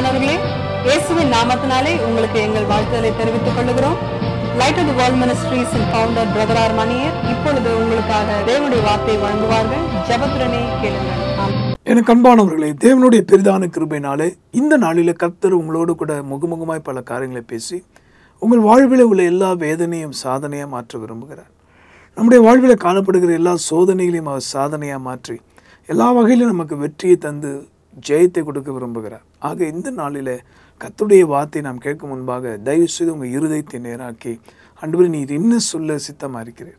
பிரியமானவர்களே இயேசுவின் நாமத்தினாலே உங்களுக்கு எங்கள் வாழ்த்துதலை தெரிவித்துக் கொள்கிறோம் light of world ministries founder brother R Maniyar இப்பொழுது உங்களுக்காக தேவனுடைய வார்த்தை வழங்குவார்கள் ஜபத்துடனே கேளுங்கள் எனக்கு அன்பானவர்களே தேவனுடைய பெரிதான கிருபைனாலே இந்த நாளில் கர்த்தர் உங்களோடு கூட முகமுகமாய் பல காரியங்களை பேசி உங்கள் வாழ்வில் உள்ள எல்லா வேதனையும் சாதனையாக மாற்ற விரும்புகிறார் நம்முடைய வாழ்வில் காணப்படுகிற எல்லா சோதனைகளையும் அவர் சாதனையாக மாற்றி எல்லா வகையிலும் நமக்கு வெற்றியை தந்து ஜெயத்தை கொடுக்க விரும்புகிறார் ஆக இந்த நாளில் கத்துடைய வார்த்தை நாம் கேட்கும் முன்பாக தயவு செய்து உங்கள் இருதயத்தை நேராக்கி அன்பு நீர் என்ன சொல்ல சித்தமாக இருக்கிறீர்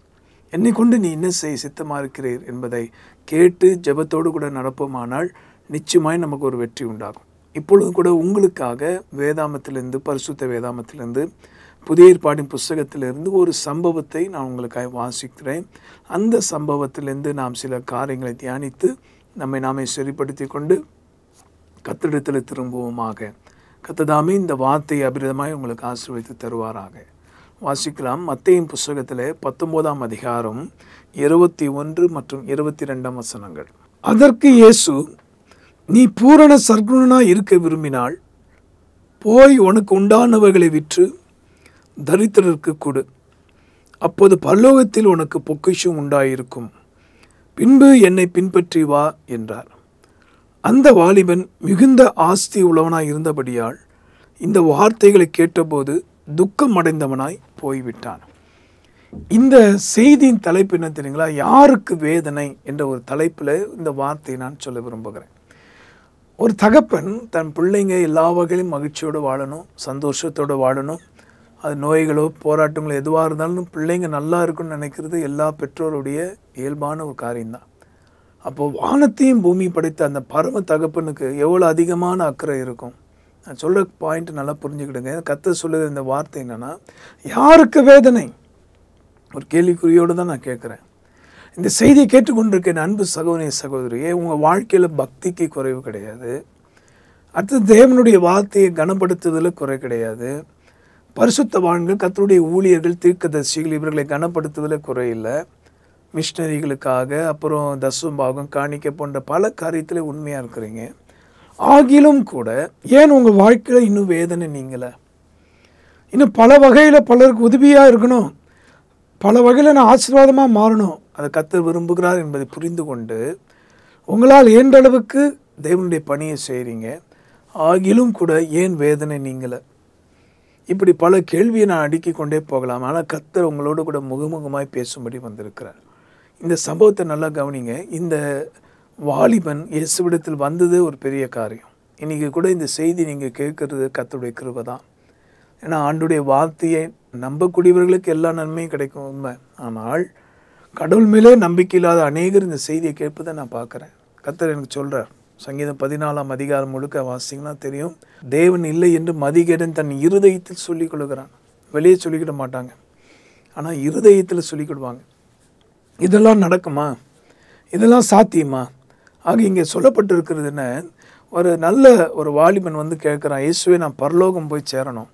என்னை கொண்டு நீ என்ன செய் சித்தமாக இருக்கிறீர் என்பதை கேட்டு ஜபத்தோடு கூட நடப்போமானால் நிச்சயமாய் நமக்கு ஒரு வெற்றி உண்டாகும் இப்பொழுது கூட உங்களுக்காக வேதாமத்திலிருந்து பரிசுத்த வேதாமத்திலிருந்து புதிய ஏற்பாடின் புஸ்தகத்திலிருந்து ஒரு சம்பவத்தை நான் உங்களுக்காக வாசிக்கிறேன் அந்த சம்பவத்திலிருந்து நாம் சில காரியங்களை தியானித்து நம்மை நாமே சரிப்படுத்தி கொண்டு கத்திடத்தில் திரும்புவோமாக கத்ததாமே இந்த வார்த்தையை அபிரதமாய் உங்களுக்கு ஆசீர்வதித்து தருவாராக வாசிக்கலாம் மத்தையும் புஸ்தகத்தில் பத்தொன்பதாம் அதிகாரம் இருபத்தி ஒன்று மற்றும் இருபத்தி ரெண்டாம் வசனங்கள் அதற்கு இயேசு நீ பூரண சர்க்குணனாக இருக்க விரும்பினால் போய் உனக்கு உண்டானவர்களை விற்று தரித்திரருக்கு கொடு அப்போது பல்லோகத்தில் உனக்கு பொக்கிஷம் உண்டாயிருக்கும் பின்பு என்னை பின்பற்றி வா என்றார் அந்த வாலிபன் மிகுந்த ஆஸ்தி உள்ளவனாய் இருந்தபடியால் இந்த வார்த்தைகளை கேட்டபோது துக்கம் அடைந்தவனாய் போய்விட்டான் இந்த செய்தியின் தலைப்பு என்ன தெரியுங்களா யாருக்கு வேதனை என்ற ஒரு தலைப்பில் இந்த வார்த்தையை நான் சொல்ல விரும்புகிறேன் ஒரு தகப்பன் தன் பிள்ளைங்க எல்லா வகையிலும் மகிழ்ச்சியோடு வாழணும் சந்தோஷத்தோடு வாழணும் அது நோய்களோ போராட்டங்களோ எதுவாக இருந்தாலும் பிள்ளைங்க நல்லா இருக்குன்னு நினைக்கிறது எல்லா பெற்றோருடைய இயல்பான ஒரு காரியம்தான் அப்போ வானத்தையும் பூமி படைத்த அந்த பரம தகப்பனுக்கு எவ்வளோ அதிகமான அக்கறை இருக்கும் நான் சொல்கிற பாயிண்ட் நல்லா புரிஞ்சுக்கிடுங்க கத்த சொல்லுது இந்த வார்த்தை என்னென்னா யாருக்கு வேதனை ஒரு கேள்விக்குறியோடு தான் நான் கேட்குறேன் இந்த செய்தியை கேட்டுக்கொண்டிருக்கேன் அன்பு சகோதரி சகோதரியே உங்கள் வாழ்க்கையில் பக்திக்கு குறைவு கிடையாது அடுத்தது தேவனுடைய வார்த்தையை கனப்படுத்துதலில் குறை கிடையாது பரிசுத்த பரிசுத்தவான்கள் கத்தருடைய ஊழியர்கள் தீர்க்கதர்சிகள் இவர்களை கனப்படுத்துவதில் குறையில்லை மிஷினரிகளுக்காக அப்புறம் தசும் பாகம் காணிக்க போன்ற பல காரியத்தில் உண்மையாக இருக்கிறீங்க ஆகிலும் கூட ஏன் உங்கள் வாழ்க்கையில் இன்னும் வேதனை நீங்களே இன்னும் பல வகையில் பலருக்கு உதவியாக இருக்கணும் பல வகையில் நான் ஆசீர்வாதமாக மாறணும் அதை கத்த விரும்புகிறார் என்பதை புரிந்து கொண்டு உங்களால் ஏன்ற அளவுக்கு தேவனுடைய பணியை செய்கிறீங்க ஆகிலும் கூட ஏன் வேதனை நீங்களே இப்படி பல கேள்வியை நான் அடுக்கி கொண்டே போகலாம் ஆனால் கத்தர் உங்களோடு கூட முகமுகமாய் பேசும்படி வந்திருக்கிறார் இந்த சம்பவத்தை நல்லா கவனிங்க இந்த வாலிபன் இயேசுவிடத்தில் வந்தது ஒரு பெரிய காரியம் இன்றைக்கி கூட இந்த செய்தி நீங்கள் கேட்குறது கத்துடைய கிருபை தான் ஏன்னா ஆண்டுடைய வார்த்தையை நம்பக்கூடியவர்களுக்கு எல்லா நன்மையும் கிடைக்கும் உண்மை ஆனால் கடவுள் மேலே நம்பிக்கை இல்லாத அநேகர் இந்த செய்தியை கேட்பதை நான் பார்க்குறேன் கத்தர் எனக்கு சொல்கிறார் சங்கீதம் பதினாலாம் அதிகாரம் முழுக்க வாசிங்கன்னா தெரியும் தேவன் இல்லை என்று மதிகேடன் தன் இருதயத்தில் சொல்லிக் கொள்கிறான் வெளியே சொல்லிக்கிட மாட்டாங்க ஆனால் இருதயத்தில் சொல்லிக்கொடுவாங்க இதெல்லாம் நடக்குமா இதெல்லாம் சாத்தியமா ஆக இங்கே சொல்லப்பட்டிருக்கிறதுன்னு ஒரு நல்ல ஒரு வாலிபன் வந்து கேட்குறான் இயேசுவை நான் பரலோகம் போய் சேரணும்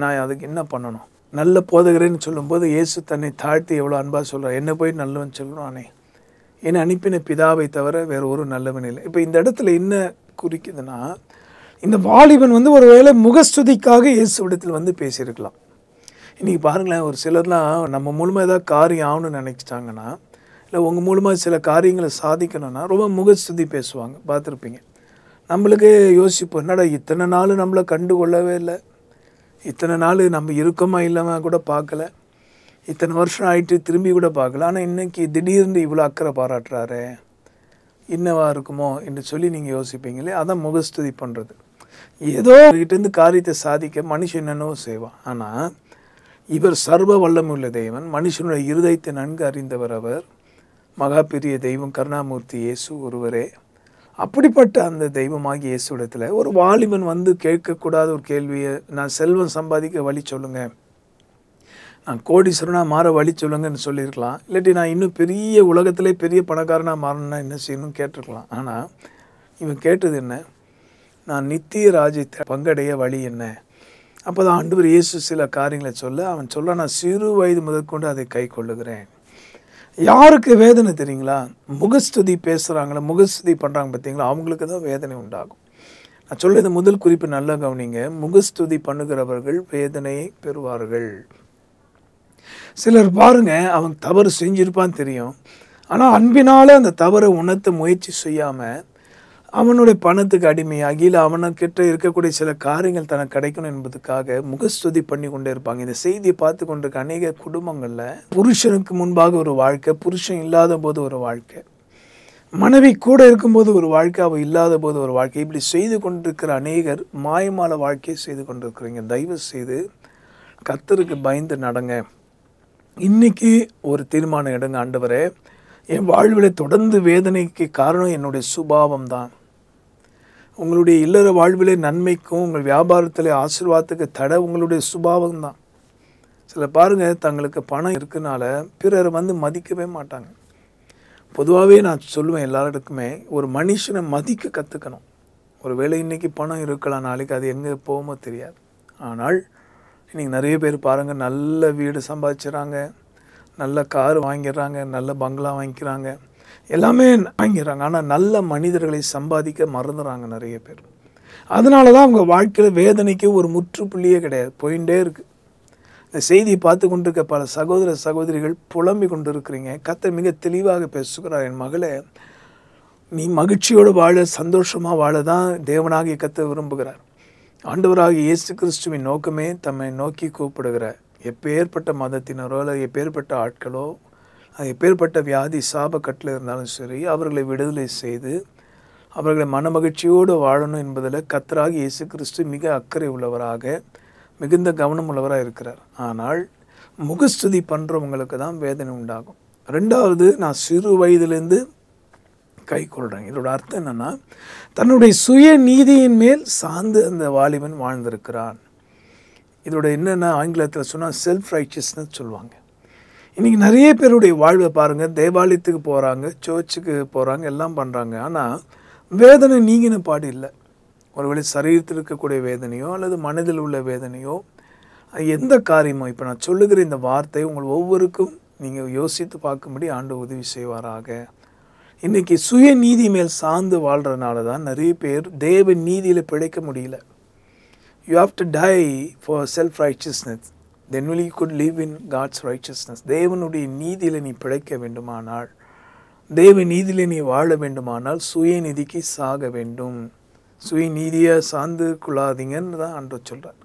நான் அதுக்கு என்ன பண்ணணும் நல்ல போதகரேன்னு சொல்லும்போது இயேசு தன்னை தாழ்த்தி எவ்வளோ அன்பாக சொல்கிறான் என்ன போய் நல்லவன் சொல்கிறானே என்னை அனுப்பின பிதாவை தவிர வேறு ஒரு நல்லவன் இல்லை இப்போ இந்த இடத்துல என்ன குறிக்குதுன்னா இந்த வாலிபன் வந்து ஒரு வேளை முகஸ்துதிக்காக இயேசு இடத்தில் வந்து பேசியிருக்கலாம் இன்றைக்கி பாருங்களேன் ஒரு சிலர்லாம் நம்ம மூலமாக ஏதாவது காரியம் ஆகணும்னு நினச்சிட்டாங்கன்னா இல்லை உங்கள் மூலமாக சில காரியங்களை சாதிக்கணும்னா ரொம்ப முகஸ்துதி பேசுவாங்க பார்த்துருப்பீங்க நம்மளுக்கு யோசிப்போம் என்னடா இத்தனை நாள் நம்மளை கண்டு கொள்ளவே இல்லை இத்தனை நாள் நம்ம இருக்கமா இல்லாமல் கூட பார்க்கல இத்தனை வருஷம் ஆகிட்டு திரும்பி கூட பார்க்கல ஆனால் இன்றைக்கி திடீர்னு இவ்வளோ அக்கறை பாராட்டுறாரு என்னவா இருக்குமோ என்று சொல்லி நீங்கள் யோசிப்பீங்களே அதான் முகஸ்துதி பண்ணுறது ஏதோ கிட்டேருந்து காரியத்தை சாதிக்க மனுஷன் என்னென்னவோ செய்வான் ஆனால் இவர் சர்வ வல்லமுள்ள தெய்வன் மனுஷனுடைய இருதயத்தை நன்கு அறிந்தவர் அவர் மகா பெரிய தெய்வம் கருணாமூர்த்தி இயேசு ஒருவரே அப்படிப்பட்ட அந்த தெய்வமாகி இடத்துல ஒரு வாலிபன் வந்து கேட்கக்கூடாத ஒரு கேள்வியை நான் செல்வம் சம்பாதிக்க வழி சொல்லுங்கள் நான் கோடீஸ்வரனாக மாற வழி சொல்லுங்கன்னு சொல்லியிருக்கலாம் இல்லாட்டி நான் இன்னும் பெரிய உலகத்திலே பெரிய பணக்காரனாக மாறணும்னா என்ன செய்யணும்னு கேட்டிருக்கலாம் ஆனால் இவன் கேட்டது என்ன நான் நித்திய ராஜ்யத்தை பங்கடைய வழி என்ன அப்போ தான் ஆண்டவர் இயேசு சில காரியங்களை சொல்ல அவன் சொல்ல நான் சிறு வயது முதற்கொண்டு அதை கை கொள்ளுகிறேன் யாருக்கு வேதனை தெரியுங்களா முகஸ்துதி பேசுகிறாங்களா முகஸ்துதி பண்ணுறாங்க பார்த்தீங்களா அவங்களுக்கு தான் வேதனை உண்டாகும் நான் சொல்கிறது முதல் குறிப்பு நல்லா கவனிங்க முகஸ்துதி பண்ணுகிறவர்கள் வேதனையை பெறுவார்கள் சிலர் பாருங்க அவன் தவறு செஞ்சிருப்பான்னு தெரியும் ஆனால் அன்பினால் அந்த தவறை உணர்த்த முயற்சி செய்யாமல் அவனுடைய பணத்துக்கு அடிமையாகி இல்லை அவனுக்கிட்ட இருக்கக்கூடிய சில காரியங்கள் தனக்கு கிடைக்கணும் என்பதுக்காக முகஸ்துதி பண்ணி கொண்டே இருப்பாங்க இந்த செய்தியை பார்த்து கொண்டிருக்க அநேக குடும்பங்களில் புருஷனுக்கு முன்பாக ஒரு வாழ்க்கை புருஷன் இல்லாத போது ஒரு வாழ்க்கை மனைவி கூட இருக்கும்போது ஒரு வாழ்க்கை அவள் இல்லாத போது ஒரு வாழ்க்கை இப்படி செய்து கொண்டிருக்கிற அநேகர் மாயமால வாழ்க்கையை செய்து கொண்டிருக்கிறீங்க தயவு செய்து கத்தருக்கு பயந்து நடங்க இன்றைக்கி ஒரு தீர்மானம் எடுங்க ஆண்டவரே என் வாழ்வில் தொடர்ந்து வேதனைக்கு காரணம் என்னுடைய சுபாவம் தான் உங்களுடைய இல்லற வாழ்விலே நன்மைக்கும் உங்கள் வியாபாரத்தில் ஆசிர்வாதத்துக்கு தடை உங்களுடைய சுபாவம் தான் சில பாருங்கள் தங்களுக்கு பணம் இருக்கனால பிறர் வந்து மதிக்கவே மாட்டாங்க பொதுவாகவே நான் சொல்லுவேன் எல்லாருக்குமே ஒரு மனுஷனை மதிக்க கற்றுக்கணும் ஒரு வேளை இன்றைக்கி பணம் இருக்கலாம் நாளைக்கு அது எங்கே போகமோ தெரியாது ஆனால் இன்றைக்கி நிறைய பேர் பாருங்கள் நல்ல வீடு சம்பாதிச்சுறாங்க நல்ல கார் வாங்கிடுறாங்க நல்ல பங்களா வாங்கிக்கிறாங்க எல்லாமே வாங்கிடுறாங்க ஆனால் நல்ல மனிதர்களை சம்பாதிக்க மறந்துடுறாங்க நிறைய பேர் அதனால தான் அவங்க வாழ்க்கையில் வேதனைக்கு ஒரு முற்றுப்புள்ளியே கிடையாது போயிட்டே இருக்குது இந்த செய்தியை பார்த்து கொண்டிருக்க பல சகோதர சகோதரிகள் புலம்பிக் கொண்டு இருக்கிறீங்க மிக தெளிவாக பேசுகிறார் என் மகளே நீ மகிழ்ச்சியோடு வாழ சந்தோஷமாக வாழ தான் தேவனாகிய கத்த விரும்புகிறார் ஆண்டவராக இயேசு கிறிஸ்துவின் நோக்கமே தம்மை நோக்கி கூப்பிடுகிற எப்பேற்பட்ட மதத்தினரோ இல்லை எப்பேற்பட்ட ஆட்களோ அது எப்பேற்பட்ட வியாதி சாபக்கட்டில் இருந்தாலும் சரி அவர்களை விடுதலை செய்து அவர்களை மனமகிழ்ச்சியோடு வாழணும் என்பதில் கத்தராகி இயேசு கிறிஸ்து மிக அக்கறை உள்ளவராக மிகுந்த கவனம் உள்ளவராக இருக்கிறார் ஆனால் முகஸ்துதி பண்ணுறவங்களுக்கு தான் வேதனை உண்டாகும் ரெண்டாவது நான் சிறு வயதிலேருந்து கை கொள்கிறேன் இதோட அர்த்தம் என்னென்னா தன்னுடைய சுய நீதியின் மேல் சார்ந்து அந்த வாலிபன் வாழ்ந்திருக்கிறான் இதோட என்னென்ன ஆங்கிலத்தில் சொன்னால் செல்ஃப் ரைச்சியஸ்னஸ் சொல்லுவாங்க இன்றைக்கி நிறைய பேருடைய வாழ்வை பாருங்கள் தேவாலயத்துக்கு போகிறாங்க சர்ச்சுக்கு போகிறாங்க எல்லாம் பண்ணுறாங்க ஆனால் வேதனை நீங்கின பாடு இல்லை ஒருவேளை சரீரத்தில் இருக்கக்கூடிய வேதனையோ அல்லது மனதில் உள்ள வேதனையோ எந்த காரியமோ இப்போ நான் சொல்லுகிற இந்த வார்த்தை உங்கள் ஒவ்வொருக்கும் நீங்கள் யோசித்து பார்க்கும்படி ஆண்டு உதவி செய்வாராக இன்றைக்கி சுய நீதி மேல் சார்ந்து வாழ்கிறனால தான் நிறைய பேர் தேவ நீதியில் பிழைக்க முடியல you have to die for self righteousness then will you good live in God's righteousness தேவனுடைய நீதியில் நீ பிழைக்க வேண்டுமானால் தேவ நீதியில் நீ வாழ வேண்டுமானால் சுயநிதிக்கு சாக வேண்டும் சுயநீதியை சார்ந்து கொள்ளாதீங்கன்னு தான் அன்றை சொல்கிறார்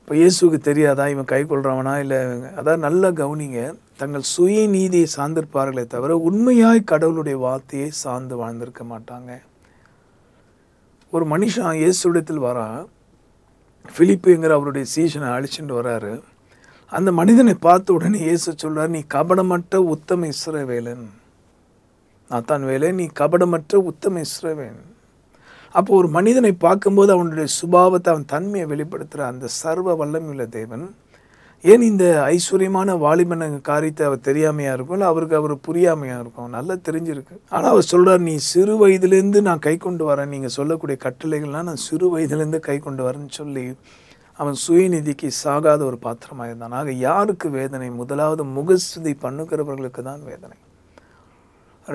இப்போ இயேசுக்கு தெரியாதா இவன் கை கொள்கிறவனா இல்லை அதான் நல்லா கவனிங்க தங்கள் சுயநீதியை சார்ந்திருப்பார்களே தவிர உண்மையாய் கடவுளுடைய வார்த்தையை சார்ந்து வாழ்ந்திருக்க மாட்டாங்க ஒரு மனுஷன் இயேசு இடத்தில் வரான் ஃபிலிப்புங்கிற அவருடைய சீசனை அழிச்சுட்டு வராரு அந்த மனிதனை பார்த்த உடனே இயேசு சொல்றாரு நீ கபடமற்ற உத்தம இஸ்ரவேலன் தான் வேலை நீ கபடமற்ற உத்தம இஸ்ரவேன் அப்போ ஒரு மனிதனை பார்க்கும்போது அவனுடைய சுபாவத்தை அவன் தன்மையை வெளிப்படுத்துகிற அந்த சர்வ வல்லமையுள்ள தேவன் ஏன் இந்த ஐஸ்வர்யமான வாலிபன் காரியத்தை அவர் தெரியாமையாக இருக்கும் இல்லை அவருக்கு அவர் புரியாமையாக இருக்கும் நல்லா தெரிஞ்சிருக்கு ஆனால் அவர் சொல்கிறார் நீ சிறு வயதுலேருந்து நான் கை கொண்டு வரேன் நீங்கள் சொல்லக்கூடிய கட்டளைகள்லாம் நான் சிறு வயதுலேருந்து கை கொண்டு வரேன்னு சொல்லி அவன் சுயநிதிக்கு சாகாத ஒரு பாத்திரமாக இருந்தான் ஆக யாருக்கு வேதனை முதலாவது முகஸ்துதி பண்ணுகிறவர்களுக்கு தான் வேதனை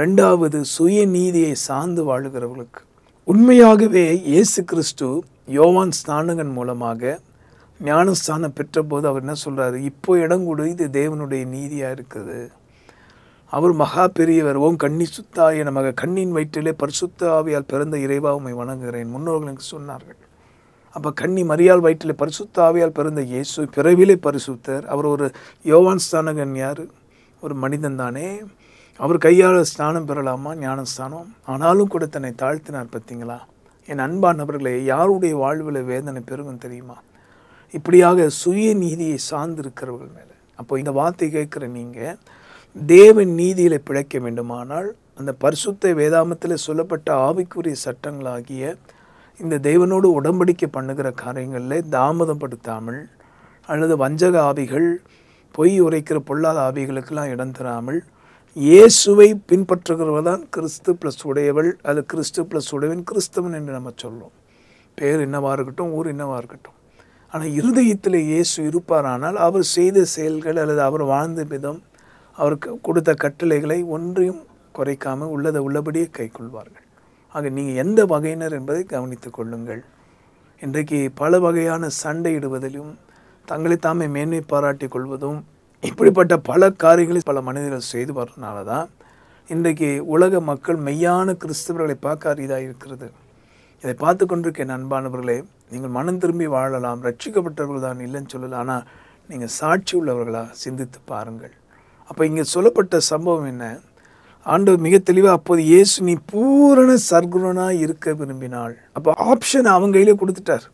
ரெண்டாவது சுயநீதியை சார்ந்து வாழுகிறவர்களுக்கு உண்மையாகவே இயேசு கிறிஸ்து யோவான் ஸ்நானகன் மூலமாக ஞானஸ்தானம் பெற்றபோது அவர் என்ன சொல்கிறாரு இப்போ இடம் கொடு இது தேவனுடைய நீதியாக இருக்குது அவர் மகா பெரியவர் ஓம் கண்ணி சுத்தாய நமக கண்ணின் வயிற்றிலே பரிசுத்த ஆவியால் பிறந்த இறைவா உமை வணங்குகிறேன் முன்னோர்கள் எனக்கு சொன்னார்கள் அப்போ கண்ணி மரியாள் வயிற்றிலே பரிசுத்த ஆவியால் பிறந்த இயேசு பிறவிலே பரிசுத்தர் அவர் ஒரு யோவான் ஸ்தானகன் யார் ஒரு மனிதன் தானே அவர் கையால் ஸ்தானம் பெறலாமா ஞானஸ்தானம் ஆனாலும் கூட தன்னை தாழ்த்தினார் பார்த்தீங்களா என் அன்பானவர்களே யாருடைய வாழ்வில் வேதனை பெருகும் தெரியுமா இப்படியாக சுய நீதியை சார்ந்திருக்கிறவர்கள் மேலே அப்போ இந்த வார்த்தை கேட்குற நீங்கள் தேவன் நீதியில் பிழைக்க வேண்டுமானால் அந்த பரிசுத்த வேதாமத்தில் சொல்லப்பட்ட ஆவிக்குரிய சட்டங்களாகிய இந்த தேவனோடு உடம்படிக்கை பண்ணுகிற காரியங்களில் தாமதப்படுத்தாமல் அல்லது வஞ்சக ஆவிகள் பொய் உரைக்கிற பொல்லாத ஆவிகளுக்கெல்லாம் இடம் தராமல் இயேசுவை பின்பற்றுகிறவர் தான் கிறிஸ்து ப்ளஸ் உடையவள் அது கிறிஸ்து ப்ளஸ் உடையவன் கிறிஸ்தவன் என்று நம்ம சொல்லும் பேர் என்னவாக இருக்கட்டும் ஊர் என்னவாக இருக்கட்டும் ஆனால் இருதயத்தில் இயேசு இருப்பாரானால் அவர் செய்த செயல்கள் அல்லது அவர் வாழ்ந்த விதம் அவருக்கு கொடுத்த கட்டளைகளை ஒன்றையும் குறைக்காமல் உள்ளதை உள்ளபடியே கை கொள்வார்கள் ஆக நீங்கள் எந்த வகையினர் என்பதை கவனித்துக் கொள்ளுங்கள் இன்றைக்கு பல வகையான சண்டையிடுவதிலும் தங்களை தாமே மேன்மை பாராட்டி கொள்வதும் இப்படிப்பட்ட பல காரியங்களை பல மனிதர்கள் செய்து வர்றதுனால தான் இன்றைக்கு உலக மக்கள் மெய்யான கிறிஸ்தவர்களை பார்க்க அரிதாக இருக்கிறது இதை பார்த்து கொண்டிருக்கேன் அன்பானவர்களே நீங்கள் மனம் திரும்பி வாழலாம் ரட்சிக்கப்பட்டவர்கள் தான் இல்லைன்னு சொல்லலாம் ஆனால் நீங்கள் சாட்சி உள்ளவர்களாக சிந்தித்து பாருங்கள் அப்போ இங்கே சொல்லப்பட்ட சம்பவம் என்ன ஆண்டவர் மிக தெளிவாக அப்போது இயேசு நீ பூரண சர்க்குணனாக இருக்க விரும்பினாள் அப்போ ஆப்ஷன் அவங்க கையிலே கொடுத்துட்டார்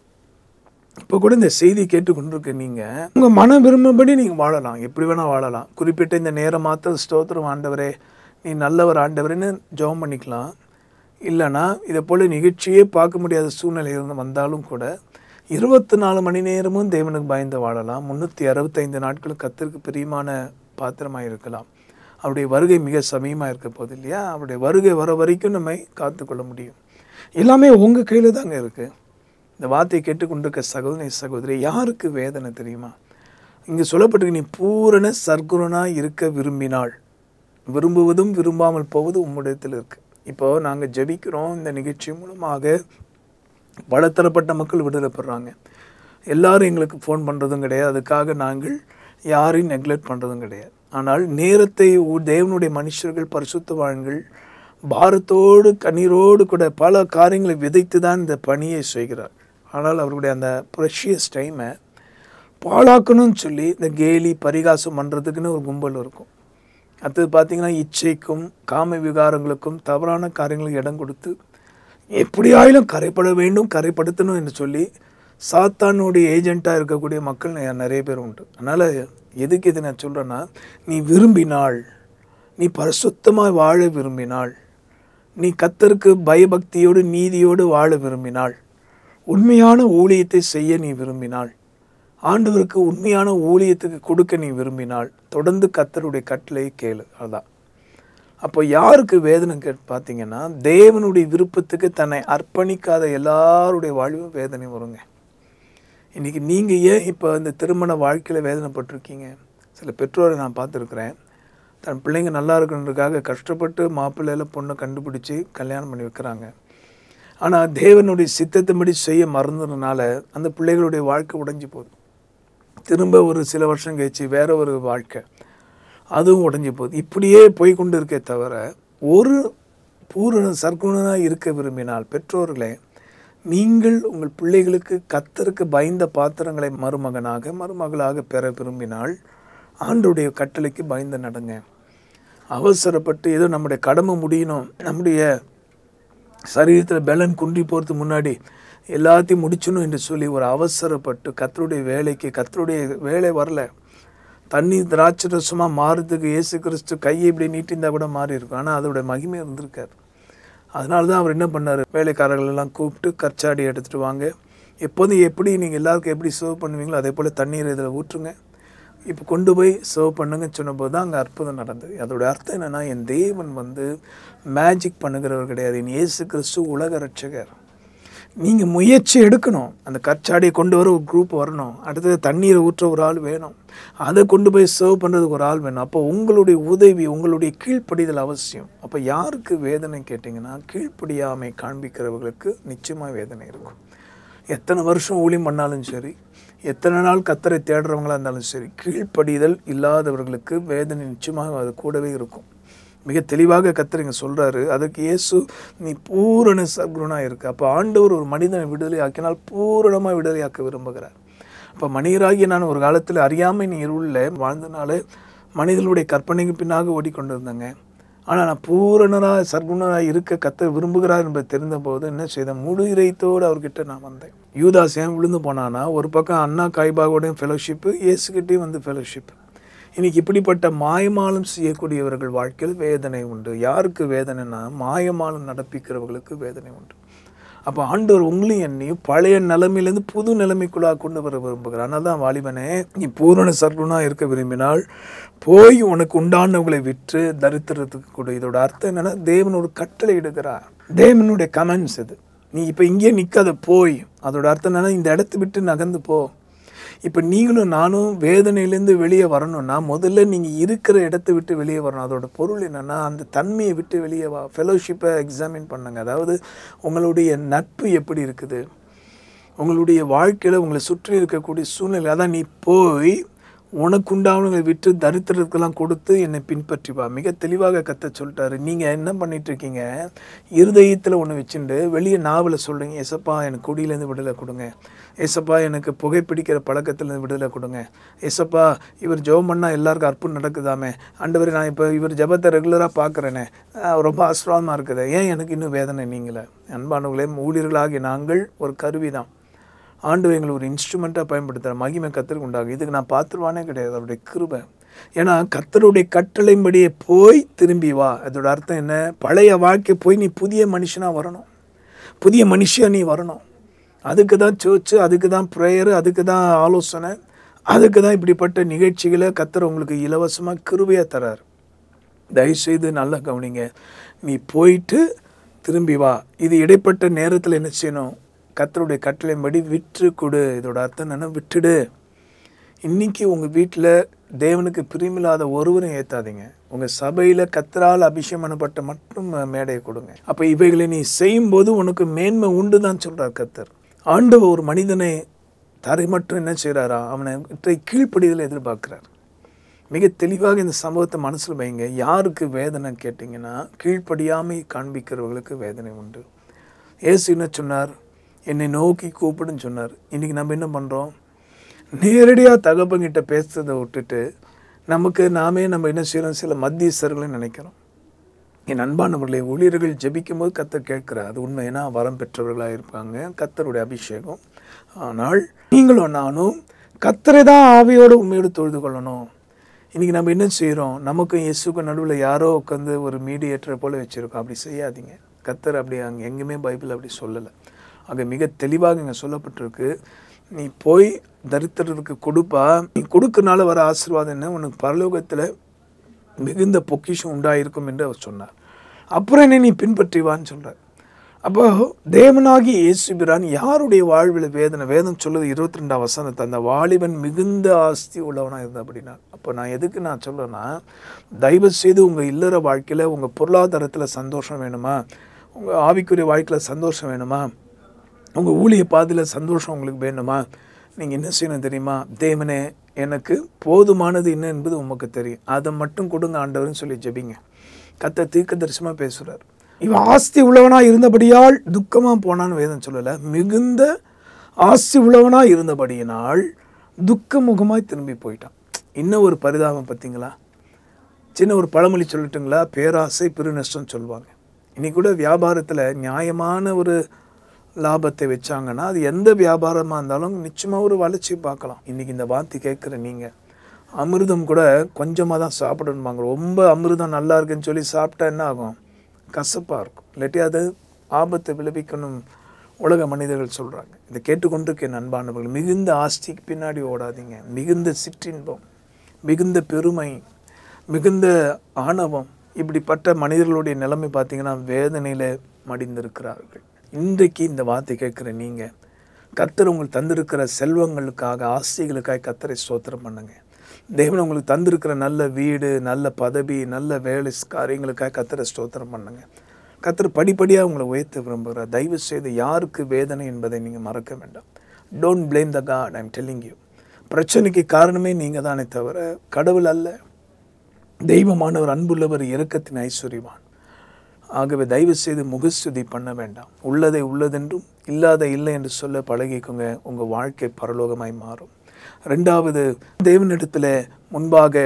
இப்போ கூட இந்த செய்தி கேட்டுக்கொண்டிருக்க நீங்கள் உங்கள் மன விரும்பப்படி நீங்கள் வாழலாம் எப்படி வேணால் வாழலாம் குறிப்பிட்ட இந்த நேரம் மாத்திர ஸ்தோத்திரம் ஆண்டவரே நீ நல்லவர் ஆண்டவரேன்னு ஜெபம் பண்ணிக்கலாம் இல்லைனா இதை போல் நிகழ்ச்சியே பார்க்க முடியாத சூழ்நிலை இருந்து வந்தாலும் கூட இருபத்தி நாலு மணி நேரமும் தேவனுக்கு பயந்து வாழலாம் முந்நூற்றி அறுபத்தைந்து நாட்களும் கத்திற்கு பிரியமான பாத்திரமாக இருக்கலாம் அவருடைய வருகை மிக சமயமாக இருக்க போகுது இல்லையா அவருடைய வருகை வர வரைக்கும் நம்ம காத்துக்கொள்ள முடியும் எல்லாமே உங்கள் கையில் தாங்க இருக்குது இந்த வார்த்தையை கேட்டுக்கொண்டிருக்க சகோதரி சகோதரி யாருக்கு வேதனை தெரியுமா இங்கே சொல்லப்பட்டு நீ பூரண சர்க்குணனாக இருக்க விரும்பினாள் விரும்புவதும் விரும்பாமல் போவதும் உம்முடையத்தில் இருக்குது இப்போது நாங்கள் ஜபிக்கிறோம் இந்த நிகழ்ச்சி மூலமாக பல தரப்பட்ட மக்கள் விடுதலைப்படுறாங்க எல்லாரும் எல்லோரும் எங்களுக்கு ஃபோன் பண்ணுறதும் கிடையாது அதுக்காக நாங்கள் யாரையும் நெக்லெக்ட் பண்ணுறதும் கிடையாது ஆனால் நேரத்தை தேவனுடைய மனுஷர்கள் பரிசுத்தவான்கள் பாரத்தோடு கண்ணீரோடு கூட பல காரியங்களை விதைத்து தான் இந்த பணியை செய்கிறார் ஆனால் அவருடைய அந்த ப்ரெஷியஸ் டைமை பாழாக்கணும்னு சொல்லி இந்த கேலி பரிகாசம் பண்ணுறதுக்குன்னு ஒரு கும்பல் இருக்கும் அடுத்தது பார்த்திங்கன்னா இச்சைக்கும் காம விகாரங்களுக்கும் தவறான காரியங்களுக்கு இடம் கொடுத்து எப்படியாயிலும் கரைப்பட வேண்டும் கரைப்படுத்தணும் என்று சொல்லி சாத்தானுடைய ஏஜெண்ட்டாக இருக்கக்கூடிய மக்கள் நிறைய பேர் உண்டு அதனால் எதுக்கு எது நான் சொல்கிறேன்னா நீ விரும்பினாள் நீ பரிசுத்தமாக வாழ விரும்பினாள் நீ கத்தருக்கு பயபக்தியோடு நீதியோடு வாழ விரும்பினாள் உண்மையான ஊழியத்தை செய்ய நீ விரும்பினாள் ஆண்டவருக்கு உண்மையான ஊழியத்துக்கு கொடுக்க நீ விரும்பினால் தொடர்ந்து கத்தருடைய கட்டளை கேளு அதுதான் அப்போ யாருக்கு வேதனை கே பார்த்தீங்கன்னா தேவனுடைய விருப்பத்துக்கு தன்னை அர்ப்பணிக்காத எல்லாருடைய வாழ்வும் வேதனை வருங்க இன்றைக்கி நீங்கள் ஏன் இப்போ இந்த திருமண வாழ்க்கையில் வேதனைப்பட்டிருக்கீங்க சில பெற்றோரை நான் பார்த்துருக்குறேன் தன் பிள்ளைங்க நல்லா இருக்கணுன்றதுக்காக கஷ்டப்பட்டு மாப்பிள்ளையில் பொண்ணை கண்டுபிடிச்சி கல்யாணம் பண்ணி வைக்கிறாங்க ஆனால் தேவனுடைய சித்தத்தின்படி செய்ய மறந்ததுனால அந்த பிள்ளைகளுடைய வாழ்க்கை உடைஞ்சி போதும் திரும்ப ஒரு சில வருஷம் கழித்து வேறு ஒரு வாழ்க்கை அதுவும் உடஞ்சி போகுது இப்படியே போய் கொண்டு இருக்கே தவிர ஒரு பூரண சர்க்குணனாக இருக்க விரும்பினால் பெற்றோர்களே நீங்கள் உங்கள் பிள்ளைகளுக்கு கத்தருக்கு பயந்த பாத்திரங்களை மருமகனாக மருமகளாக பெற விரும்பினால் ஆண்டுடைய கட்டளைக்கு பயந்து நடங்க அவசரப்பட்டு ஏதோ நம்முடைய கடமை முடியணும் நம்முடைய சரீரத்தில் பலன் குன்றி போகிறதுக்கு முன்னாடி எல்லாத்தையும் முடிச்சணும் என்று சொல்லி ஒரு அவசரப்பட்டு கத்தருடைய வேலைக்கு கத்தருடைய வேலை வரல தண்ணி திராட்சை ரசமாக மாறுறதுக்கு இயேசு கிறிஸ்து கையை இப்படி நீட்டிருந்தால் கூட மாறி இருக்கும் ஆனால் அதோட மகிமை இருந்திருக்கார் அதனால தான் அவர் என்ன பண்ணார் வேலைக்காரர்களெல்லாம் கூப்பிட்டு கற்சாடி எடுத்துகிட்டு வாங்க எப்போதும் எப்படி நீங்கள் எல்லாருக்கும் எப்படி சர்வ் பண்ணுவீங்களோ அதே போல் தண்ணீர் இதில் ஊற்றுங்க இப்போ கொண்டு போய் சர்வ் பண்ணுங்கன்னு சொன்னபோது தான் அங்கே அற்புதம் நடந்தது அதோடய அர்த்தம் என்னென்னா என் தேவன் வந்து மேஜிக் பண்ணுகிறவர் கிடையாது என் இயேசு கிறிஸ்து உலக ரட்சகர் நீங்கள் முயற்சி எடுக்கணும் அந்த கற்சாடியை கொண்டு வர ஒரு குரூப் வரணும் அடுத்தது தண்ணீரை ஊற்ற ஒரு ஆள் வேணும் அதை கொண்டு போய் சர்வ் பண்ணுறதுக்கு ஒரு ஆள் வேணும் அப்போ உங்களுடைய உதவி உங்களுடைய கீழ்ப்படிதல் அவசியம் அப்போ யாருக்கு வேதனை கேட்டிங்கன்னா கீழ்ப்படியாமை காண்பிக்கிறவர்களுக்கு நிச்சயமாக வேதனை இருக்கும் எத்தனை வருஷம் ஊழியம் பண்ணாலும் சரி எத்தனை நாள் கத்தரை தேடுறவங்களாக இருந்தாலும் சரி கீழ்ப்படிதல் இல்லாதவர்களுக்கு வேதனை நிச்சயமாக அது கூடவே இருக்கும் மிக தெளிவாக கத்தர் சொல்கிறாரு அதுக்கு இயேசு நீ பூரண சர்க்குருனாக இருக்கு அப்போ ஆண்டவர் ஒரு மனிதனை விடுதலை ஆக்கினால் பூரணமாக விடுதலை ஆக்க விரும்புகிறார் அப்போ மனிதராகிய நான் ஒரு காலத்தில் அறியாமை நீ இருளில் வாழ்ந்தனால மனிதனுடைய கற்பனைக்கு பின்னாக ஓடிக்கொண்டிருந்தேங்க ஆனால் நான் பூரணராக சர்க்குணராக இருக்க கத்த விரும்புகிறார் என்பதை தெரிந்தபோது என்ன செய்தேன் முழு இறைத்தோடு அவர்கிட்ட நான் வந்தேன் யூதாஸ் ஏன் விழுந்து போனான்னா ஒரு பக்கம் அண்ணா காய்பாகோடையும் ஃபெலோஷிப்பு இயேசுகிட்டையும் வந்து ஃபெலோஷிப்பு இன்னைக்கு இப்படிப்பட்ட மாயமாலும் செய்யக்கூடியவர்கள் வாழ்க்கையில் வேதனை உண்டு யாருக்கு வேதனைனா மாயமாலும் நடப்பிக்கிறவர்களுக்கு வேதனை உண்டு அப்போ ஆண்டவர் உங்களையும் என்னையும் பழைய நிலைமையிலேருந்து புது நிலைமைக்குள்ளாக கொண்டு வர விரும்புகிறார் ஆனால் தான் வாலிபனே நீ பூரண சர்வனாக இருக்க விரும்பினால் போய் உனக்கு உண்டானவங்களை விற்று தரித்திரத்துக்கு கூட இதோட அர்த்தம் என்னென்னா தேவனோட கட்டளை இடுகிறார் தேவனுடைய கமெண்ட்ஸ் இது நீ இப்போ இங்கேயே நிற்காத போய் அதோட அர்த்தம் என்னென்னா இந்த இடத்து விட்டு நகர்ந்து போ இப்போ நீங்களும் நானும் வேதனையிலேருந்து வெளியே வரணும்னா முதல்ல நீங்கள் இருக்கிற இடத்த விட்டு வெளியே வரணும் அதோட பொருள் என்னென்னா அந்த தன்மையை விட்டு வெளியே வா ஃபெலோஷிப்பை எக்ஸாமின் பண்ணுங்க அதாவது உங்களுடைய நட்பு எப்படி இருக்குது உங்களுடைய வாழ்க்கையில் உங்களை சுற்றி இருக்கக்கூடிய சூழ்நிலை அதான் நீ போய் உனக்குண்டானவங்களை விற்று தரித்திரத்துக்கெல்லாம் கொடுத்து என்னை பின்பற்றிப்பா மிக தெளிவாக கத்த சொல்லிட்டாரு நீங்கள் என்ன பண்ணிகிட்ருக்கீங்க இருதயத்தில் ஒன்று வச்சுட்டு வெளியே நாவலை சொல்கிறீங்க எசப்பா எனக்கு குடியிலேருந்து விடுதலை கொடுங்க எசப்பா எனக்கு புகைப்பிடிக்கிற பழக்கத்துலேருந்து விடுதலை கொடுங்க எசப்பா இவர் ஜெபம் பண்ணால் எல்லாருக்கும் அற்புதம் நடக்குதாமே அண்டவர் நான் இப்போ இவர் ஜபத்தை ரெகுலராக பார்க்குறேனே ரொம்ப ஆசிரமமாக இருக்குது ஏன் எனக்கு இன்னும் வேதனை நீங்களே அன்பானவர்களே ஊழியர்களாகிய நாங்கள் ஒரு கருவி தான் ஆண்டு எங்களை ஒரு இன்ஸ்ட்ருமெண்ட்டாக பயன்படுத்துகிற மகிமை கத்தருக்கு உண்டாகும் இதுக்கு நான் பார்த்துருவானே கிடையாது அவருடைய கிருபை ஏன்னா கத்தருடைய கட்டளையின்படியே போய் திரும்பி வா அதோட அர்த்தம் என்ன பழைய வாழ்க்கை போய் நீ புதிய மனுஷனாக வரணும் புதிய மனுஷன் நீ வரணும் அதுக்கு தான் சோச்சு அதுக்கு தான் ப்ரேயரு அதுக்கு தான் ஆலோசனை அதுக்கு தான் இப்படிப்பட்ட நிகழ்ச்சிகளை கத்தர் உங்களுக்கு இலவசமாக கிருபையாக தரார் தயவுசெய்து நல்லா கவனிங்க நீ போயிட்டு திரும்பி வா இது இடைப்பட்ட நேரத்தில் என்ன செய்யணும் கத்தருடைய படி விற்று கொடு இதோட அர்த்தம் என்ன விட்டுடு இன்றைக்கி உங்கள் வீட்டில் தேவனுக்கு பிரியமில்லாத ஒருவரும் ஏற்றாதீங்க உங்கள் சபையில் கத்தரால் அனுப்பட்ட மட்டும் மேடையை கொடுங்க அப்போ இவைகளை நீ செய்யும்போது உனக்கு மேன்மை உண்டு தான் சொல்கிறார் கத்தர் ஆண்டவர் ஒரு மனிதனை தரை மட்டும் என்ன செய்கிறாரா அவனை கீழ்ப்படிதலை எதிர்பார்க்குறார் மிக தெளிவாக இந்த சம்பவத்தை மனசில் வைங்க யாருக்கு வேதனை கேட்டிங்கன்னா கீழ்ப்படியாமை காண்பிக்கிறவர்களுக்கு வேதனை உண்டு ஏசு என்ன சொன்னார் என்னை நோக்கி கூப்பிடுன்னு சொன்னார் இன்றைக்கி நம்ம என்ன பண்ணுறோம் நேரடியாக தகப்பங்கிட்ட பேசுறதை விட்டுட்டு நமக்கு நாமே நம்ம என்ன செய்கிறோம் சில மத்தியஸ்தர்களை நினைக்கிறோம் என் அன்பானவர்களை ஊழியர்கள் ஜபிக்கும் போது கத்தர் கேட்கிறார் அது உண்மை ஏன்னா வரம் பெற்றவர்களாக இருப்பாங்க கத்தருடைய அபிஷேகம் ஆனால் நீங்களும் நானும் கத்தரை தான் ஆவியோடு உண்மையோடு தொழுது கொள்ளணும் இன்றைக்கி நம்ம என்ன செய்கிறோம் நமக்கும் இயேசுக்கும் நடுவில் யாரோ உட்காந்து ஒரு மீடியேட்டரை போல் வச்சுருக்கோம் அப்படி செய்யாதீங்க கத்தர் அப்படி அங்கே எங்கேயுமே பைபிள் அப்படி சொல்லலை அது மிக தெளிவாக இங்கே சொல்லப்பட்டிருக்கு நீ போய் தரித்திரருக்கு கொடுப்பா நீ கொடுக்கறனால வர ஆசீர்வாதம் என்ன உனக்கு பரலோகத்தில் மிகுந்த பொக்கிஷம் உண்டாயிருக்கும் என்று அவர் சொன்னார் அப்புறம் என்ன நீ பின்பற்றிவான்னு சொல்கிறார் அப்போ தேவனாகி இயேசுபிரான் யாருடைய வாழ்வில் வேதனை வேதம் சொல்லுது இருபத்தி ரெண்டாம் வசனத்தை அந்த வாலிபன் மிகுந்த ஆஸ்தி உள்ளவனாக இருந்தா அப்படின்னா அப்போ நான் எதுக்கு நான் சொல்கிறேன்னா தயவு செய்து உங்கள் இல்லற வாழ்க்கையில் உங்கள் பொருளாதாரத்தில் சந்தோஷம் வேணுமா உங்கள் ஆவிக்குரிய வாழ்க்கையில் சந்தோஷம் வேணுமா உங்கள் ஊழிய பாதையில் சந்தோஷம் உங்களுக்கு வேணுமா நீங்கள் என்ன செய்யணும் தெரியுமா தேவனே எனக்கு போதுமானது என்ன என்பது உமக்கு தெரியும் அதை மட்டும் கொடுங்க ஆண்டவர்னு சொல்லி ஜெபிங்க கத்த தீர்க்க தரிசனமாக பேசுகிறார் இவன் ஆஸ்தி உள்ளவனாக இருந்தபடியால் துக்கமாக போனான்னு வேதம் சொல்லலை மிகுந்த ஆஸ்தி உள்ளவனாக இருந்தபடியினால் துக்க முகமாய் திரும்பி போயிட்டான் இன்னும் ஒரு பரிதாபம் பார்த்தீங்களா சின்ன ஒரு பழமொழி சொல்லட்டுங்களா பேராசை பெருநஷ்டம் சொல்லுவாங்க சொல்லுவாங்க கூட வியாபாரத்தில் நியாயமான ஒரு லாபத்தை வச்சாங்கன்னா அது எந்த வியாபாரமாக இருந்தாலும் நிச்சயமாக ஒரு வளர்ச்சி பார்க்கலாம் இன்றைக்கி இந்த வார்த்தை கேட்குற நீங்கள் அமிர்தம் கூட கொஞ்சமாக தான் சாப்பிடணுமாங்க ரொம்ப அமிர்தம் நல்லா இருக்குன்னு சொல்லி சாப்பிட்டா என்ன ஆகும் கசப்பாக இருக்கும் இல்லாட்டி அது ஆபத்தை விளைவிக்கணும் உலக மனிதர்கள் சொல்கிறாங்க இதை கேட்டுக்கொண்டிருக்கேன் அன்பானவர்கள் மிகுந்த ஆஸ்திக்கு பின்னாடி ஓடாதீங்க மிகுந்த சிற்றின்பம் மிகுந்த பெருமை மிகுந்த ஆணவம் இப்படிப்பட்ட மனிதர்களுடைய நிலைமை பார்த்திங்கன்னா வேதனையில் மடிந்திருக்கிறார்கள் இன்றைக்கு இந்த வார்த்தை கேட்குற நீங்கள் கத்தர் உங்களுக்கு தந்திருக்கிற செல்வங்களுக்காக ஆசைகளுக்காக கத்தரை சோத்திரம் பண்ணுங்க தேவன் உங்களுக்கு தந்திருக்கிற நல்ல வீடு நல்ல பதவி நல்ல வேலை காரியங்களுக்காக கத்தரை ஸ்தோத்திரம் பண்ணுங்கள் கத்தர் படிப்படியாக உங்களை உயர்த்த விரும்புகிறார் தயவு செய்து யாருக்கு வேதனை என்பதை நீங்கள் மறக்க வேண்டாம் don't blame the God I'm telling you பிரச்சனைக்கு காரணமே நீங்கள் தானே தவிர கடவுள் அல்ல தெய்வமானவர் அன்புள்ளவர் இறக்கத்தின் ஐஸ்வர்யமான ஆகவே தயவு செய்து முகஸ்துதி பண்ண வேண்டாம் உள்ளதை உள்ளதென்றும் இல்லாத இல்லை என்று சொல்ல பழகிக்கோங்க உங்கள் வாழ்க்கை பரலோகமாய் மாறும் ரெண்டாவது தேவனிடத்தில் முன்பாக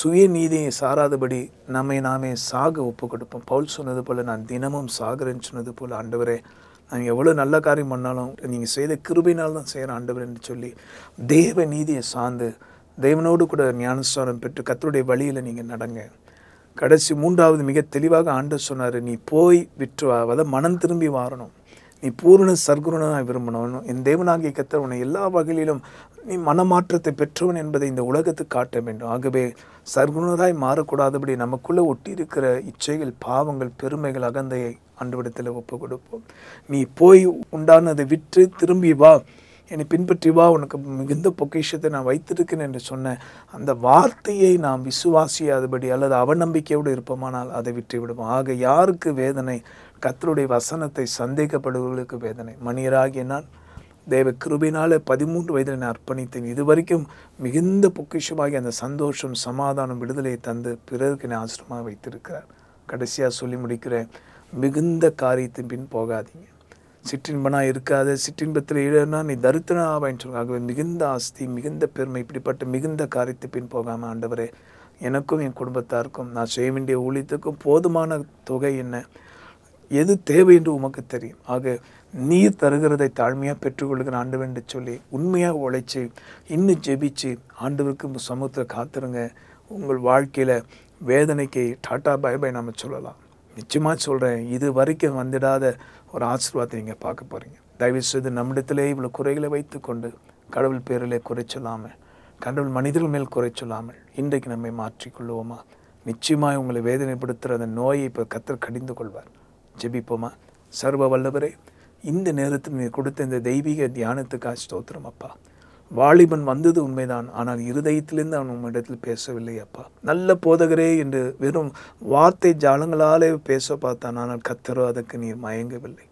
சுயநீதியை சாராதபடி நம்மை நாமே சாக ஒப்பு கொடுப்போம் பவுல் சொன்னது போல் நான் தினமும் சாகரன் சொன்னது போல் ஆண்டவரே நான் எவ்வளோ நல்ல காரியம் பண்ணாலும் நீங்கள் செய்த கிருபினால் தான் செய்கிறேன் ஆண்டவர் என்று சொல்லி தேவ நீதியை சார்ந்து தேவனோடு கூட ஞானஸ்தானம் பெற்று கத்தருடைய வழியில் நீங்கள் நடங்க கடைசி மூன்றாவது மிக தெளிவாக ஆண்டு சொன்னார் நீ போய் விற்று மனம் திரும்பி வாரணும் நீ பூரண சர்க்குணனாக விரும்பணும் என் தேவனாகிய கத்தர் உன்னை எல்லா வகையிலும் நீ மனமாற்றத்தை பெற்றவன் என்பதை இந்த உலகத்துக்கு காட்ட வேண்டும் ஆகவே சர்க்குணராய் மாறக்கூடாதபடி நமக்குள்ளே ஒட்டி இருக்கிற இச்சைகள் பாவங்கள் பெருமைகள் அகந்தையை அன்றுவிடத்தில் ஒப்பு கொடுப்போம் நீ போய் உண்டானதை விற்று திரும்பி வா என்னை பின்பற்றி வா உனக்கு மிகுந்த பொக்கிஷத்தை நான் வைத்திருக்கேன் என்று சொன்ன அந்த வார்த்தையை நாம் விசுவாசியாதபடி அல்லது அவநம்பிக்கையோடு இருப்போமானால் அதை விற்று விடுவோம் ஆக யாருக்கு வேதனை கத்தருடைய வசனத்தை சந்தேகப்படுபவர்களுக்கு வேதனை மனிதராகிய நான் தேவ கிருபினால் பதிமூன்று வயதில் நான் அர்ப்பணித்தேன் இதுவரைக்கும் மிகுந்த பொக்கிஷமாகி அந்த சந்தோஷம் சமாதானம் விடுதலையை தந்து பிறருக்கு நான் ஆசிரமாக வைத்திருக்கிறார் கடைசியாக சொல்லி முடிக்கிறேன் மிகுந்த காரியத்தின் பின் போகாதீங்க சிற்றின்பனாக இருக்காது சிற்றின்பத்தில் இழனா நீ தரித்திரனாவான்னு சொல்லுங்க ஆகவே மிகுந்த ஆஸ்தி மிகுந்த பெருமை இப்படிப்பட்ட மிகுந்த காரியத்தை பின் போகாமல் ஆண்டவரே எனக்கும் என் குடும்பத்தாருக்கும் நான் செய்ய வேண்டிய ஊழியத்துக்கும் போதுமான தொகை என்ன எது தேவை என்று உமக்கு தெரியும் ஆக நீர் தருகிறதை தாழ்மையாக பெற்றுக்கொள்கிற ஆண்டு வேண்டு சொல்லி உண்மையாக உழைச்சி இன்னும் ஜெபிச்சு ஆண்டவருக்கு சமூகத்தில் காத்துருங்க உங்கள் வாழ்க்கையில் வேதனைக்கு டாட்டா பை பை நம்ம சொல்லலாம் நிச்சயமாக சொல்கிறேன் இது வரைக்கும் வந்துடாத ஒரு ஆசீர்வாதத்தை நீங்கள் பார்க்க போகிறீங்க செய்து நம்மிடத்திலே இவ்வளோ குறைகளை வைத்துக்கொண்டு கடவுள் பேரிலே குறை சொல்லாமல் கடவுள் மனிதர்கள் மேல் குறை சொல்லாமல் இன்றைக்கு நம்மை மாற்றிக்கொள்வோமா நிச்சயமாக உங்களை வேதனைப்படுத்துகிற அந்த நோயை இப்போ கத்தர் கடிந்து கொள்வார் ஜெபிப்போமா சர்வ வல்லவரே இந்த நேரத்தில் நீ கொடுத்த இந்த தெய்வீக தியானத்துக்காக ஸ்தோத்திரம் அப்பா வாலிபன் வந்தது உண்மைதான் ஆனால் இருதயத்திலிருந்து அவன் உம்மிடத்தில் பேசவில்லை அப்பா நல்ல போதகரே என்று வெறும் வார்த்தை ஜாலங்களாலே பேச பார்த்தான் ஆனால் கத்தரோ அதற்கு நீர் மயங்கவில்லை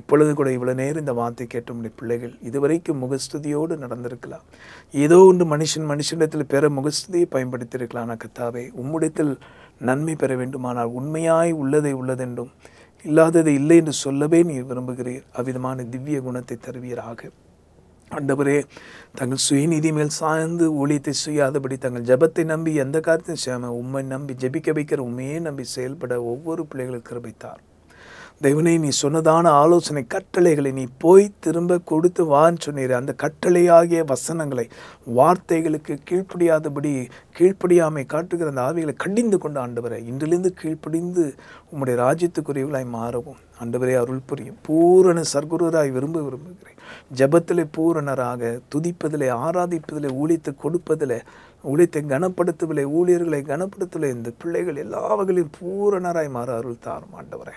இப்பொழுது கூட இவ்வளோ நேரம் இந்த வார்த்தை கேட்ட முடிய பிள்ளைகள் இதுவரைக்கும் முகஸ்துதியோடு நடந்திருக்கலாம் ஏதோ ஒன்று மனுஷன் மனுஷனிடத்தில் பெற முகஸ்துதியை பயன்படுத்தியிருக்கலாம் ஆனால் கத்தாவே உம்முடத்தில் நன்மை பெற வேண்டுமானால் உண்மையாய் உள்ளதை உள்ளதென்றும் இல்லாததை இல்லை என்று சொல்லவே நீர் விரும்புகிறீர் அவ்விதமான திவ்ய குணத்தை தருவீராக ஆண்டவரே தங்கள் சுயநிதி மேல் சார்ந்து ஊழியத்தை செய்யாதபடி தங்கள் ஜபத்தை நம்பி எந்த காரியத்தையும் செய்யாமல் உண்மை நம்பி ஜபிக்க வைக்கிற உண்மையே நம்பி செயல்பட ஒவ்வொரு பிள்ளைகளுக்கு கிருபித்தார் தெய்வனை நீ சொன்னதான ஆலோசனை கட்டளைகளை நீ போய் திரும்ப கொடுத்து வான்னு சொன்னீர் அந்த கட்டளையாகிய வசனங்களை வார்த்தைகளுக்கு கீழ்ப்படியாதபடி கீழ்ப்படியாமை காட்டுகிற அந்த ஆவிகளை கண்டிந்து கொண்டு ஆண்டவரை இன்றிலிருந்து கீழ்ப்படிந்து உம்முடைய ராஜ்யத்துக்குரியவர்களாய் மாறவும் ஆண்டவரே அருள் புரியும் பூரண சர்க்குருவராய் விரும்ப விரும்புகிறேன் ஜபத்திலே பூரணராக துதிப்பதிலே ஆராதிப்பதிலே ஊழித்து கொடுப்பதிலே ஊழியத்தை கனப்படுத்தவில்லை ஊழியர்களை கனப்படுத்தவில்லை இந்த பிள்ளைகள் எல்லா வகையிலும் பூரணராய் மாற அருள் தாரும் ஆண்டவரே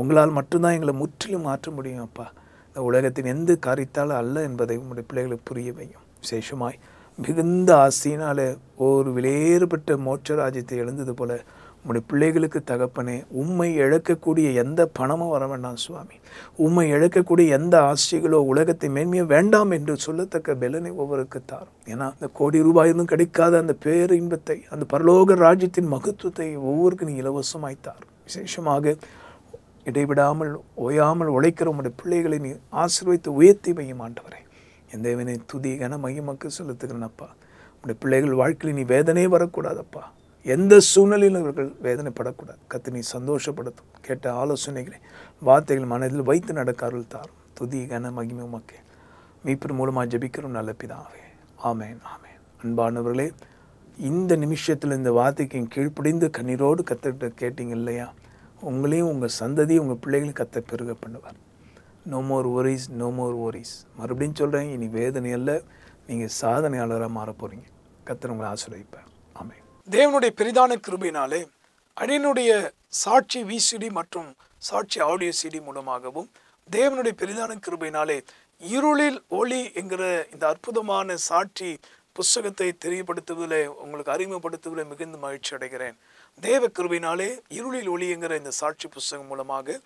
உங்களால் மட்டும்தான் எங்களை முற்றிலும் மாற்ற முடியும் அப்பா இந்த உலகத்தின் எந்த காரியத்தால் அல்ல என்பதை உங்களுடைய பிள்ளைகளுக்கு புரிய வையும் விசேஷமாய் மிகுந்த ஆசையினால் ஒரு வெளியேறுபட்ட மோட்ச ராஜ்யத்தை எழுந்தது போல உம்முடைய பிள்ளைகளுக்கு தகப்பனே உண்மை இழக்கக்கூடிய எந்த பணமும் வர வேண்டாம் சுவாமி உண்மை இழக்கக்கூடிய எந்த ஆசைகளோ உலகத்தை மேன்மையும் வேண்டாம் என்று சொல்லத்தக்க பலனை ஒவ்வொருக்கு தாரும் ஏன்னா அந்த கோடி ரூபாயிலும் கிடைக்காத அந்த பேரு இன்பத்தை அந்த பரலோக ராஜ்யத்தின் மகத்துவத்தை ஒவ்வொருக்கு நீ இலவசமாய் தாரும் விசேஷமாக இடைவிடாமல் ஓயாமல் உழைக்கிற உடைய பிள்ளைகளை நீ ஆசிர்வைத்து உயர்த்தி மையம் ஆண்டவரை எந்த வினை துதி கன மகிமக்கு அப்பா உடைய பிள்ளைகள் வாழ்க்கையில் நீ வேதனையே வரக்கூடாதப்பா எந்த சூழ்நிலையிலும் இவர்கள் வேதனைப்படக்கூடாது கத்தினி சந்தோஷப்படுத்தும் கேட்ட ஆலோசனைகளை வார்த்தைகள் மனதில் வைத்து அருள் தாரும் துதி கன மகிமை உமக்கே மீப்பின் மூலமாக ஜபிக்கிறோம் நல்ல பிதாவே ஆமேன் ஆமேன் அன்பானவர்களே இந்த நிமிஷத்தில் இந்த வார்த்தைக்கு கீழ்ப்படிந்து கண்ணீரோடு கற்றுக்கிட்ட கேட்டீங்க இல்லையா உங்களையும் உங்கள் சந்ததியும் உங்கள் பிள்ளைகளையும் கத்த பெருக பண்ணுவார் நோ மோர் ஒரிஸ் நோ மோர் ஒரிஸ் மறுபடியும் சொல்கிறேன் இனி வேதனை அல்ல நீங்கள் சாதனையாளராக மாற போகிறீங்க கத்தர் உங்களை ஆசிரியப்பார் தேவனுடைய பெரிதான கிருபினாலே அடியனுடைய சாட்சி விசிடி மற்றும் சாட்சி ஆடியோ சிடி மூலமாகவும் தேவனுடைய பெரிதான கிருபினாலே இருளில் ஒளி என்கிற இந்த அற்புதமான சாட்சி புஸ்தகத்தை தெரியப்படுத்துவதில் உங்களுக்கு அறிமுகப்படுத்துவதில் மிகுந்த மகிழ்ச்சி அடைகிறேன் தேவ கிருபினாலே இருளில் என்கிற இந்த சாட்சி புஸ்தகம் மூலமாக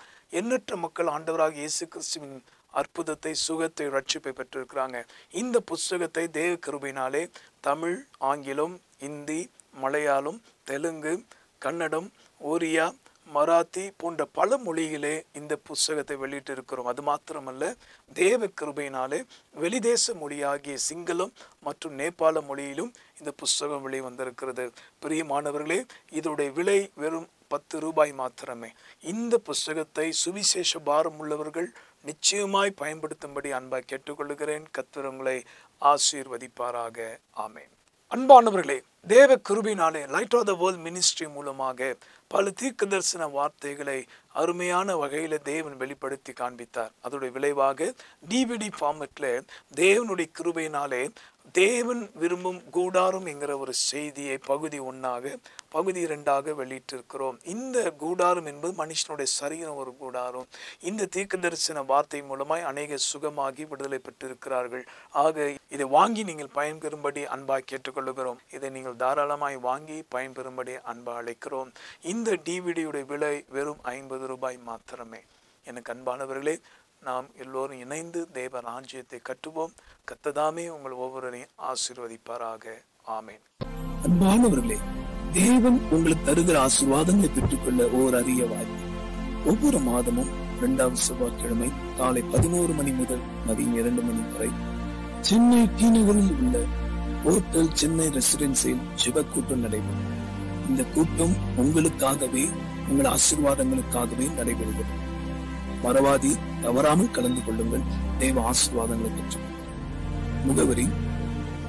எண்ணற்ற மக்கள் ஆண்டவராக இயேசு கிறிஸ்துவின் அற்புதத்தை சுகத்தை ரட்சிப்பை பெற்றிருக்கிறாங்க இந்த புஸ்தகத்தை தேவ கிருபினாலே தமிழ் ஆங்கிலம் இந்தி மலையாளம் தெலுங்கு கன்னடம் ஓரியா மராத்தி போன்ற பல மொழிகளே இந்த புஸ்தகத்தை வெளியிட்டு இருக்கிறோம் அது மாத்திரமல்ல தேவ கிருபையினாலே வெளிதேச மொழியாகிய சிங்களம் மற்றும் நேபாள மொழியிலும் இந்த புஸ்தகம் வெளிவந்திருக்கிறது மாணவர்களே இதனுடைய விலை வெறும் பத்து ரூபாய் மாத்திரமே இந்த புஸ்தகத்தை சுவிசேஷ பாரம் உள்ளவர்கள் நிச்சயமாய் பயன்படுத்தும்படி அன்பாய் கேட்டுக்கொள்கிறேன் கத்திரங்களை ஆசீர்வதிப்பாராக ஆமேன் அன்பானவர்களே தேவ கிருபினாலே light of the world ministry மூலமாக பல தீர்க்க தரிசன வார்த்தைகளை அருமையான வகையில் தேவன் வெளிப்படுத்தி காண்பித்தார் அதோடைய விளைவாக டிவிடி ஃபார்மெட்டில் தேவனுடைய கிருபையினாலே தேவன் விரும்பும் கூடாரும் என்கிற ஒரு செய்தியை பகுதி ஒன்றாக பகுதி இரண்டாக வெளியிட்டிருக்கிறோம் இந்த கூடாரம் என்பது மனுஷனுடைய சரீரம் ஒரு கூடாரம் இந்த தீர்க்க தரிசன வார்த்தை மூலமாய் அநேக சுகமாகி விடுதலை பெற்றிருக்கிறார்கள் ஆக இதை வாங்கி நீங்கள் பயன்பெறும்படி அன்பாக கேட்டுக்கொள்கிறோம் இதை நீங்கள் தாராளமாய் வாங்கி பயன்பெறும்படி அன்பா அழைக்கிறோம் இந்த டிவிடியுடைய விலை வெறும் ஐம்பது ரூபாய் மாத்திரமே எனக்கு அன்பானவர்களே நாம் எல்லோரும் இணைந்து தேவ ராஜ்யத்தை கட்டுவோம் கத்ததாமே உங்கள் ஒவ்வொருவரையும் ஆசீர்வதிப்பாராக ஆமேன் அன்பானவர்களே தேவன் உங்களுக்கு தருகிற ஆசீர்வாதங்களை பெற்றுக்கொள்ள ஓர் அரிய வாய்ப்பு ஒவ்வொரு மாதமும் இரண்டாவது செவ்வாய்க்கிழமை காலை பதினோரு மணி முதல் மதியம் இரண்டு மணி வரை சென்னை டி நகரில் உள்ள ஹோட்டல் சென்னை ரெசிடென்சியில் சிவ கூட்டம் நடைபெறும் இந்த கூட்டம் உங்களுக்காகவே உங்கள் ஆசீர்வாதங்களுக்காகவே நடைபெறுகிறது மரவாதி தவறாமல் கலந்து கொள்ளுங்கள் தேவ ஆசீர்வாதங்களை பெற்று முகவரி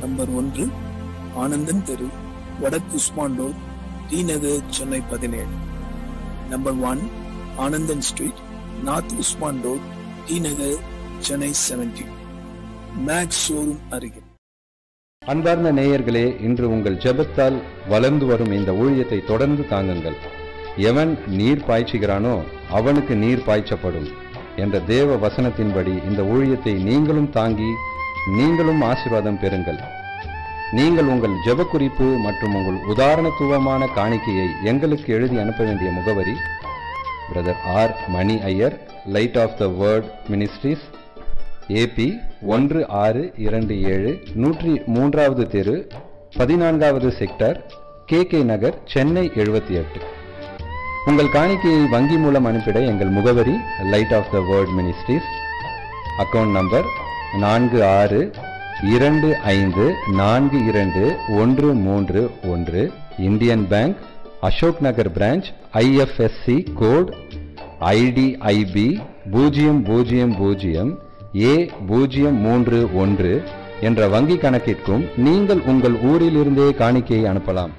நம்பர் ஒன்று ஆனந்தன் தெரு வடக்கு உஸ்மான் டி நகர் சென்னை பதினேழு number one Anandan street north Usman T Nagar Chennai seventeen Max showroom அருகில் அன்பார்ந்த நேயர்களே இன்று உங்கள் ஜெபத்தால் வளர்ந்து வரும் இந்த ஊழியத்தை தொடர்ந்து தாங்குங்கள் எவன் நீர் பாய்ச்சுகிறானோ அவனுக்கு நீர் பாய்ச்சப்படும் என்ற தேவ வசனத்தின்படி இந்த ஊழியத்தை நீங்களும் தாங்கி நீங்களும் ஆசிர்வாதம் பெறுங்கள் நீங்கள் உங்கள் ஜெப குறிப்பு மற்றும் உங்கள் உதாரணத்துவமான காணிக்கையை எங்களுக்கு எழுதி அனுப்ப வேண்டிய முகவரி brother R Mani Iyer light of the world ministries AB ஒன்று ஆறு இரண்டு ஏழு நூற்றி மூன்றாவது தெரு பதினான்காவது sector K K Nagar Chennai எழுபத்தி எட்டு உங்கள் காணிக்கையை வங்கி மூலம் அனுப்பிட எங்கள் முகவரி light of the world ministries account number நான்கு ஆறு இரண்டு ஐந்து நான்கு இரண்டு ஒன்று மூன்று ஒன்று Indian bank Ashok Nagar branch IFSC code IDIB பூஜ்ஜியம் பூஜ்ஜியம் பூஜ்ஜியம் ஏ பூஜ்ஜியம் மூன்று ஒன்று என்ற வங்கிக் கணக்கிற்கும் நீங்கள் உங்கள் ஊரிலிருந்தே காணிக்கையை அனுப்பலாம்